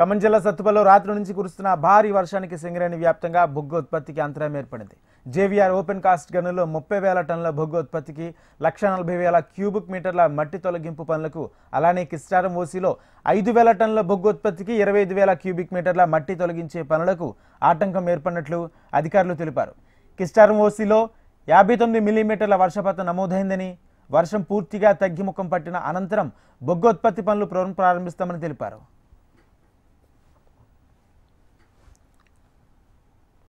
ఖమ్మం జిల్లా సత్తుపల్లిలో రాత్రి నుంచి కురుస్తున్న భారీ వర్షానికి సింగరేణి వ్యాప్తంగా బొగ్గు ఉత్పత్తికి అంతరాయం ఏర్పడింది జేవీఆర్ ఓపెన్ కాస్ట్ గనుల్లో ముప్పై వేల టన్నుల బొగ్గు ఉత్పత్తికి లక్ష నలభై వేల క్యూబిక్ మీటర్ల మట్టి తొలగింపు పనులకు అలానే కిస్టారం ఓసీలో ఐదు వేల టన్నుల బొగ్గు ఉత్పత్తికి ఇరవై ఐదు వేల క్యూబిక్ మీటర్ల మట్టి తొలగించే పనులకు ఆటంకం ఏర్పడినట్లు అధికారులు తెలిపారు కిస్టారం ఓసీలో యాభై తొమ్మిది మిల్లీమీటర్ల వర్షపాతం నమోదైందని వర్షం పూర్తిగా తగ్గిముఖం పట్టిన అనంతరం బొగ్గు ఉత్పత్తి పనులు ప్రారంభిస్తామని తెలిపారు